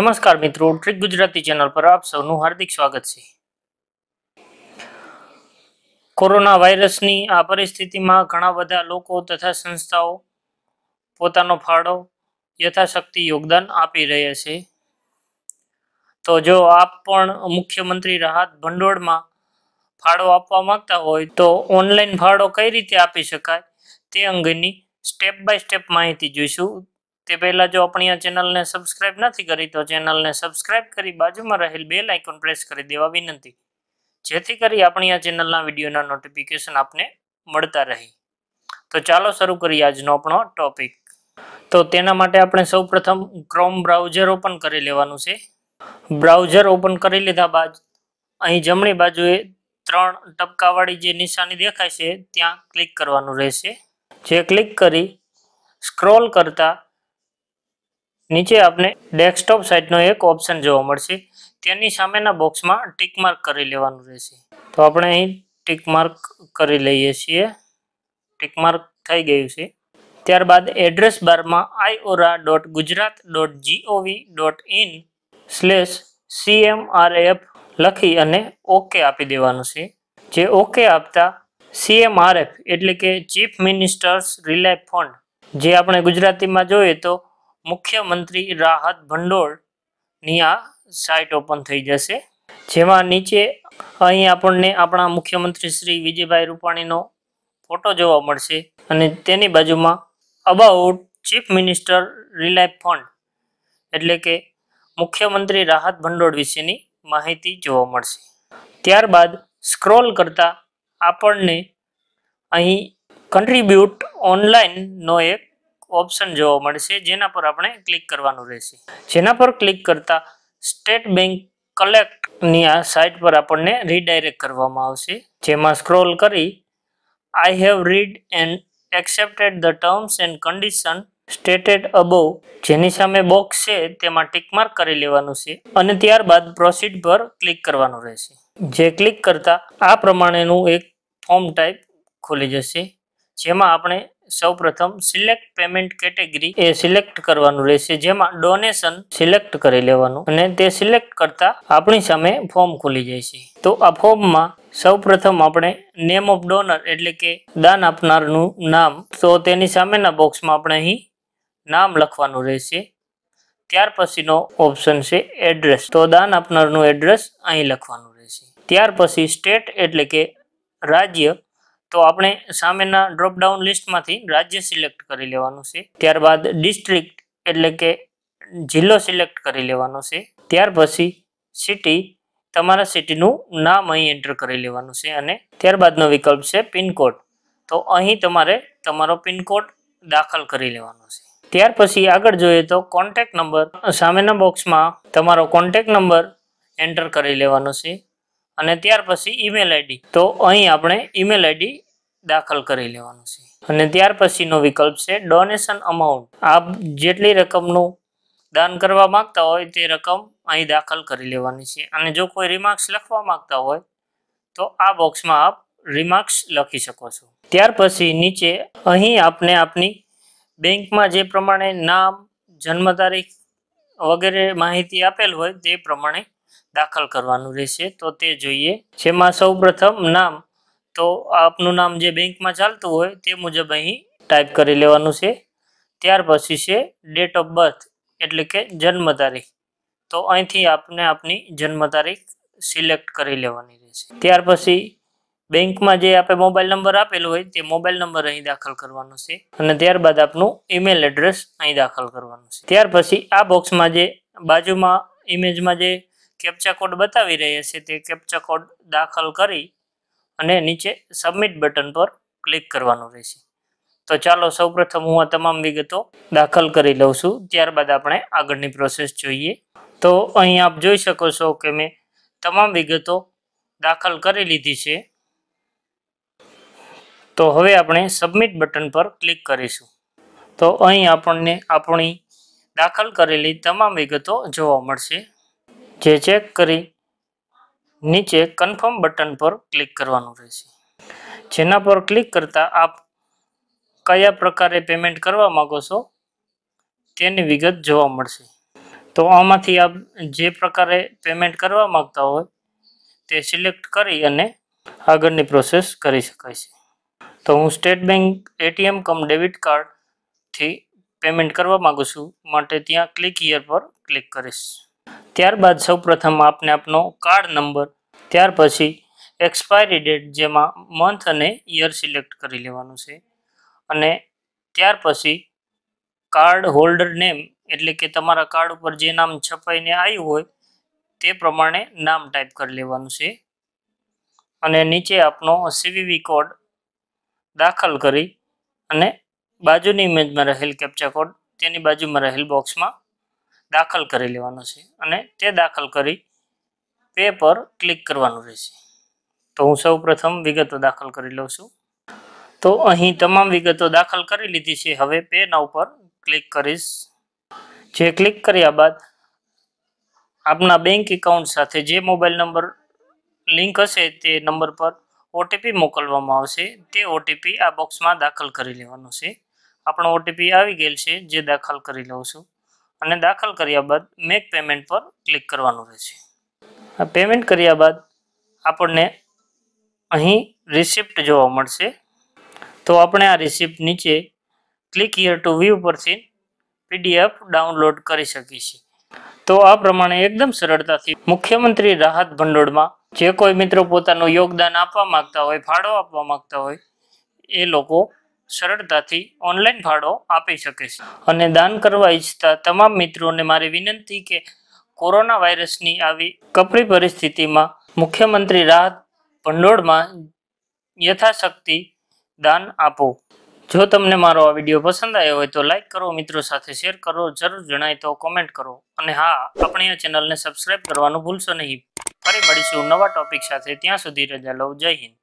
નમસ્કાર મિત્રો trick Gujarati channel પર આપ સૌનું હાર્દિક સ્વાગત છે કોરોના વાયરસની આ પરિસ્થિતિમાં ઘણા બધા લોકો તથા સંસ્થાઓ પોતાનો ફાળો યથાશક્તિ યોગદાન આપી રહ્યા છે તો જો આપ પણ મુખ્યમંત્રી રાહત ભંડોળમાં ફાળો આપવા માંગતા હોય તો ઓનલાઈન ફાળો કઈ રીતે આપી શકાય તે અંગેની સ્ટેપ બાય સ્ટેપ માહિતી જોઈશું તે પહેલાં જો આપણી આ ચેનલને સબસ્ક્રાઇબ નથી કરી તો ચેનલને સબસ્ક્રાઈબ કરી બાજુમાં રહેલ બે લાઇકોન પ્રેસ કરી દેવા વિનંતી જેથી કરી આપણી આ ચેનલના વિડીયોના નોટિફિકેશન આપને મળતા રહી તો ચાલો શરૂ કરીએ આજનો આપણો ટોપિક તો તેના માટે આપણે સૌપ્રથમ ક્રોમ બ્રાઉઝર ઓપન કરી લેવાનું છે બ્રાઉઝર ઓપન કરી લીધા બાદ અહીં જમણી બાજુએ ત્રણ ટપકાવાળી જે નિશાની દેખાય છે ત્યાં ક્લિક કરવાનું રહેશે જે ક્લિક કરી સ્ક્રોલ કરતાં નીચે આપને ડેસ્કટોપ સાઇટનો એક ઓપ્શન જોવા મળશે તેની સામેના બોક્સમાં ટીક માર્ક કરી લેવાનું રહેશે તો આપણે અહીં ટીક માર્ક કરી લઈએ છીએ ટીક માર્ક થઈ ગયું છે ત્યારબાદ એડ્રેસ બારમાં iORA dot Gujarat dot G O V dot in slash CMRF લખી અને ઓકે આપી દેવાનું છે જે ઓકે આપતા સીએમઆરએફ એટલે કે ચીફ મિનિસ્ટર્સ રિલાય ફંડ જે આપણે ગુજરાતીમાં જોઈએ તો મુખ્યમંત્રી રાહત ભંડોળની આ સાઇટ ઓપન થઈ જશે જેમાં નીચે અહીં આપણને આપણા મુખ્યમંત્રી શ્રી વિજયભાઈ રૂપાણીનો ફોટો જોવા મળશે અને તેની બાજુમાં about chief minister relief fund એટલે કે મુખ્યમંત્રી રાહત ભંડોળ વિશેની માહિતી જોવા મળશે ત્યારબાદ સ્ક્રોલ કરતાં આપણને અહીં કન્ટ્રીબ્યુટ ઓનલાઈનનો એક ઓપ્શન જોવા મળશે જેના પર આપણે ક્લિક કરવાનું રહેશે જેના પર ક્લિક કરતા સ્ટેટ બેંક કલેક્ટની આ સાઇટ પર આપણને રીડાયરેક્ટ કરવામાં આવશે જેમાં સ્ક્રોલ કરી I have read and accepted the terms and condition stated above જેની સામે બોક્સ છે તેમાં ટિકમાર્ક કરી લેવાનું છે અને ત્યારબાદ પ્રોસીડ પર ક્લિક કરવાનું રહેશે જે ક્લિક કરતા આ પ્રમાણેનું એક ફોર્મ ટાઈપ ખોલી જશે જેમાં આપણે સૌપ્રથમ સિલેક્ટ પેમેન્ટ કેટેગરી એ સિલેક્ટ કરવાનું રહેશે જેમાં ડોનેશન સિલેક્ટ કરી લેવાનું અને તે સિલેક્ટ કરતા આપણી સામે ફોર્મ ખુલી જાય છે તો આ ફોર્મમાં સૌપ્રથમ આપણે નેમ ઓફ ડોનર એટલે કે દાન આપનારનું નામ તો તેની સામેના બોક્સમાં આપણે અહીં નામ લખવાનું રહેશે ત્યાર પછીનો ઓપ્શન છે એડ્રેસ તો દાન આપનારનું એડ્રેસ અહીં લખવાનું રહેશે ત્યાર પછી સ્ટેટ એટલે કે રાજ્ય તો આપણે સામેના ડ્રોપડાઉન લિસ્ટમાંથી રાજ્ય સિલેક્ટ કરી લેવાનું છે ત્યારબાદ ડિસ્ટ્રિક્ટ એટલે કે જિલ્લો સિલેક્ટ કરી લેવાનો છે ત્યાર પછી સિટી તમારા સિટીનું નામ અહીં એન્ટર કરી લેવાનું છે અને ત્યારબાદનો વિકલ્પ છે પિનકોડ તો અહીં તમારે તમારો પિનકોડ દાખલ કરી લેવાનો છે ત્યાર પછી આગળ જોઈએ તો કોન્ટેક નંબર સામેના બોક્સમાં તમારો કોન્ટેક નંબર એન્ટર કરી લેવાનો છે અને ત્યાર પછી ઈમેલ આઈડી તો અહીં આપણે ઈમેલ આઈડી દાખલ કરી લેવાનું છે અને ત્યાર પછીનો વિકલ્પ છે ડોનેશન અમાઉન્ટ આપ જેટલી રકમનું દાન કરવા માગતા હોય તે રકમ અહીં દાખલ કરી લેવાની છે અને જો કોઈ રિમાર્ક્સ લખવા માગતા હોય તો આ બોક્સમાં આપ રિમાર્ક્સ લખી શકો છો ત્યાર પછી નીચે અહીં આપને આપની બેંકમાં જે પ્રમાણે નામ જન્મ તારીખ વગેરે માહિતી આપેલ હોય તે પ્રમાણે દાખલ કરવાનું રહેશે તો તે જોઈએ જેમાં સૌપ્રથમ નામ તો આપનું નામ જે બેંકમાં ચાલતું હોય તે મુજબ અહીં ટાઈપ કરી લેવાનું છે ત્યાર પછી છે ડેટ ઓફ બર્થ એટલે કે જન્મ તારીખ તો અહીંથી આપને આપની જન્મ તારીખ સિલેક્ટ કરી લેવાની રહેશે ત્યાર પછી બેંકમાં જે આપણે મોબાઈલ નંબર આપેલો હોય તે મોબાઈલ નંબર અહીં દાખલ કરવાનો છે અને ત્યારબાદ આપનું ઈમેલ એડ્રેસ અહીં દાખલ કરવાનું છે ત્યાર પછી આ બોક્સમાં જે બાજુમાં ઇમેજમાં જે કેપ્ચા કોડ બતાવી રહ્યા છે તે કેપ્ચા કોડ દાખલ કરી અને નીચે સબમિટ બટન પર ક્લિક કરવાનું રહેશે તો ચાલો સૌપ્રથમ હું આ તમામ વિગતો દાખલ કરી લઉં છું ત્યારબાદ આપણે આગળની પ્રોસેસ જોઈએ તો અહીં આપ જોઈ શકો છો કે મેં તમામ વિગતો દાખલ કરી લીધી છે તો હવે આપણે સબમિટ બટન પર ક્લિક કરીશું તો અહીં આપણને આપણી દાખલ કરેલી તમામ વિગતો જોવા મળશે જે ચેક કરી નીચે કન્ફર્મ બટન પર ક્લિક કરવાનું રહેશે જેના પર ક્લિક કરતાં આપ કયા પ્રકારે પેમેન્ટ કરવા માગો છો તેની વિગત જોવા મળશે તો આમાંથી આપ જે પ્રકારે પેમેન્ટ કરવા માગતા હોય તે સિલેક્ટ કરી અને આગળની પ્રોસેસ કરી શકાય છે તો હું State Bank ATM cum debit કાર્ડથી પેમેન્ટ કરવા માગું છું માટે ત્યાં ક્લિક હિયર પર ક્લિક કરીશ ત્યારબાદ સૌપ્રથમ આપને આપનો કાર્ડ નંબર ત્યાર પછી એક્સપાયરી ડેટ જેમાં મંથ અને યર સિલેક્ટ કરી લેવાનું છે અને ત્યાર પછી કાર્ડ હોલ્ડર નેમ એટલે કે તમારા કાર્ડ ઉપર જે નામ છપાઈને આવ્યું હોય તે પ્રમાણે નામ ટાઈપ કરી લેવાનું છે અને નીચે આપનો સીવીવી કોડ દાખલ કરી અને બાજુની ઇમેજમાં રહેલ કેપ્ચર કોડ તેની બાજુમાં રહેલ બોક્સમાં દાખલ કરી લેવાનો છે અને તે દાખલ કરી પે પર ક્લિક કરવાનું રહેશે તો હું સૌ વિગતો દાખલ કરી લઉં છું તો અહીં તમામ વિગતો દાખલ કરી લીધી છે હવે પેના ઉપર ક્લિક કરીશ જે ક્લિક કર્યા બાદ આપના બેંક એકાઉન્ટ સાથે જે મોબાઈલ નંબર લિંક હશે તે નંબર પર ઓટીપી મોકલવામાં આવશે તે ઓટીપી આ બોક્સમાં દાખલ કરી લેવાનો છે આપણો ઓટીપી આવી ગયેલ છે જે દાખલ કરી લઉં છું અને દાખલ કર્યા બાદ મેક પેમેન્ટ પર ક્લિક કરવાનું રહેશે આ પેમેન્ટ કર્યા બાદ આપણને અહીં રિસિપ્ટ જોવા મળશે તો આપણે આ રિસિપ્ટ નીચે ક્લિક હિયર ટુ વ્યૂ પરથી પીડીએફ ડાઉનલોડ કરી શકીએ છીએ તો આ પ્રમાણે એકદમ સરળતાથી મુખ્યમંત્રી રાહત ભંડોળમાં જે કોઈ મિત્રો પોતાનું યોગદાન આપવા માગતા હોય ફાળો આપવા માગતા હોય એ લોકો સરળતાથી ઓનલાઈન ફાળો આપી શકે છે અને દાન કરવા ઈચ્છતા તમામ મિત્રોને મારી વિનંતી કે કોરોના વાયરસની આવી કપરી પરિસ્થિતિમાં મુખ્યમંત્રી રાહત ભંડોળમાં યથાશક્તિ દાન આપો જો તમને મારો આ વિડીયો પસંદ આવ્યો હોય તો લાઇક કરો મિત્રો સાથે શેર કરો જરૂર જણાય તો કોમેન્ટ કરો અને હા આપણી આ ચેનલને સબસ્ક્રાઈબ કરવાનું ભૂલશો નહીં ફરી મળીશું નવા ટોપિક સાથે ત્યાં સુધી રજા લઉં જય હિન્દ